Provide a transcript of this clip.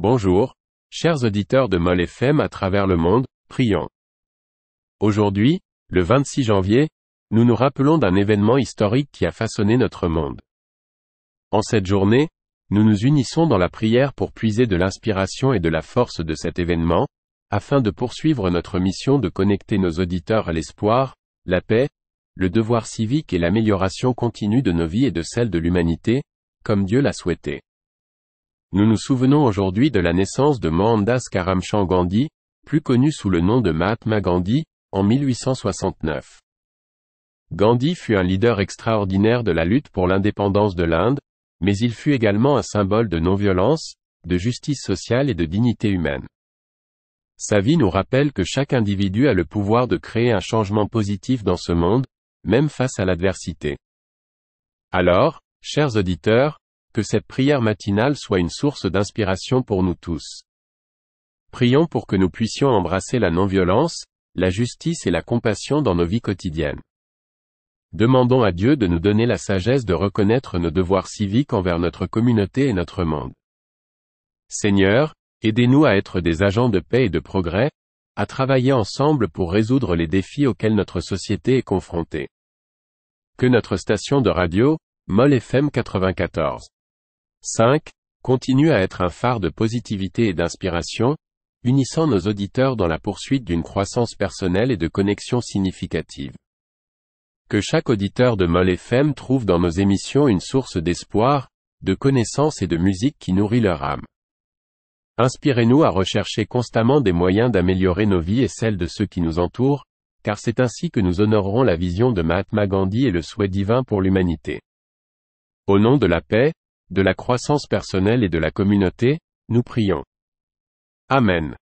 Bonjour, chers auditeurs de Mol FM à travers le monde, prions. Aujourd'hui, le 26 janvier, nous nous rappelons d'un événement historique qui a façonné notre monde. En cette journée, nous nous unissons dans la prière pour puiser de l'inspiration et de la force de cet événement, afin de poursuivre notre mission de connecter nos auditeurs à l'espoir, la paix, le devoir civique et l'amélioration continue de nos vies et de celles de l'humanité, comme Dieu l'a souhaité. Nous nous souvenons aujourd'hui de la naissance de Mohandas Karamchand Gandhi, plus connu sous le nom de Mahatma Gandhi, en 1869. Gandhi fut un leader extraordinaire de la lutte pour l'indépendance de l'Inde, mais il fut également un symbole de non-violence, de justice sociale et de dignité humaine. Sa vie nous rappelle que chaque individu a le pouvoir de créer un changement positif dans ce monde, même face à l'adversité. Alors, chers auditeurs, que cette prière matinale soit une source d'inspiration pour nous tous. Prions pour que nous puissions embrasser la non-violence, la justice et la compassion dans nos vies quotidiennes. Demandons à Dieu de nous donner la sagesse de reconnaître nos devoirs civiques envers notre communauté et notre monde. Seigneur, aidez-nous à être des agents de paix et de progrès, à travailler ensemble pour résoudre les défis auxquels notre société est confrontée. Que notre station de radio, MOL FM 94, 5. Continue à être un phare de positivité et d'inspiration, unissant nos auditeurs dans la poursuite d'une croissance personnelle et de connexion significative. Que chaque auditeur de Mol FM trouve dans nos émissions une source d'espoir, de connaissances et de musique qui nourrit leur âme. Inspirez-nous à rechercher constamment des moyens d'améliorer nos vies et celles de ceux qui nous entourent, car c'est ainsi que nous honorerons la vision de Mahatma Gandhi et le souhait divin pour l'humanité. Au nom de la paix, de la croissance personnelle et de la communauté, nous prions. Amen.